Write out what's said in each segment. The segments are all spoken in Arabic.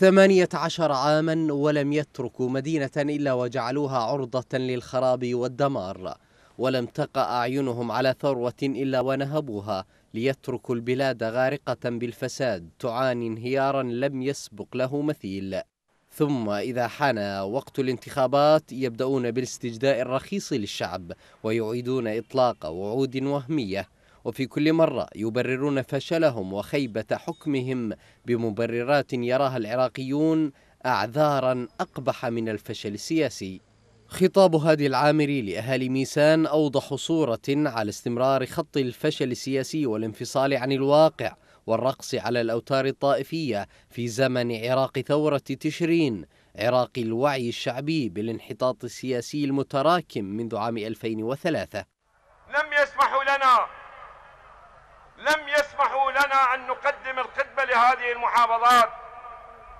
ثمانية عشر عاما ولم يتركوا مدينة إلا وجعلوها عرضة للخراب والدمار ولم تق أعينهم على ثروة إلا ونهبوها ليتركوا البلاد غارقة بالفساد تعاني انهيارا لم يسبق له مثيل ثم إذا حان وقت الانتخابات يبدأون بالاستجداء الرخيص للشعب ويعيدون إطلاق وعود وهمية وفي كل مرة يبررون فشلهم وخيبة حكمهم بمبررات يراها العراقيون أعذارا أقبح من الفشل السياسي خطاب هادي العامري لأهالي ميسان أوضح صورة على استمرار خط الفشل السياسي والانفصال عن الواقع والرقص على الأوتار الطائفية في زمن عراق ثورة تشرين عراق الوعي الشعبي بالانحطاط السياسي المتراكم منذ عام 2003 لنا أن نقدم الخدمة لهذه المحافظات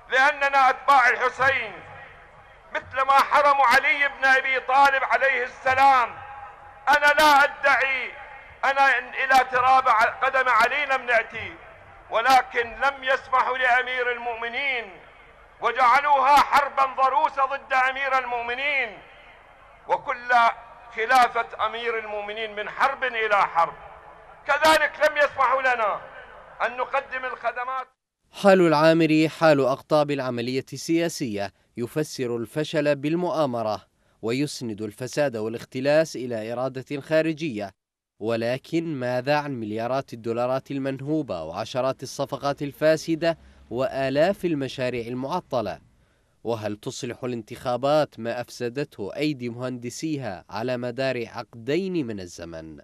لأننا أتباع الحسين مثل ما حرموا علي بن أبي طالب عليه السلام أنا لا أدعي أنا إلى تراب قدم علي لم نأتي ولكن لم يسمحوا لأمير المؤمنين وجعلوها حربا ضروسة ضد أمير المؤمنين وكل خلافة أمير المؤمنين من حرب إلى حرب كذلك لم يسمحوا لنا أن نقدم الخدمات حال العامري حال أقطاب العملية السياسية يفسر الفشل بالمؤامرة ويسند الفساد والاختلاس إلى إرادة خارجية ولكن ماذا عن مليارات الدولارات المنهوبة وعشرات الصفقات الفاسدة وآلاف المشاريع المعطلة وهل تصلح الانتخابات ما أفسدته أيدي مهندسيها على مدار عقدين من الزمن؟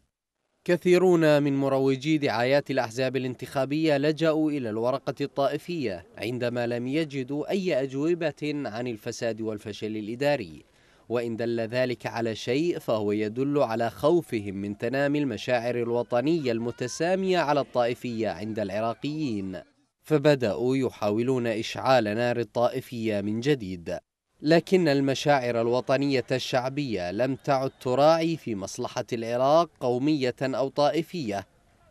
كثيرون من مروجي دعايات الأحزاب الانتخابية لجأوا إلى الورقة الطائفية عندما لم يجدوا أي أجوبة عن الفساد والفشل الإداري وإن دل ذلك على شيء فهو يدل على خوفهم من تنامي المشاعر الوطنية المتسامية على الطائفية عند العراقيين فبدأوا يحاولون إشعال نار الطائفية من جديد لكن المشاعر الوطنية الشعبية لم تعد تراعي في مصلحة العراق قومية أو طائفية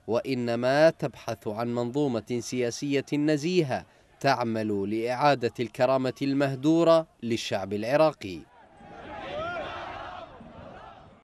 وإنما تبحث عن منظومة سياسية نزيهة تعمل لإعادة الكرامة المهدورة للشعب العراقي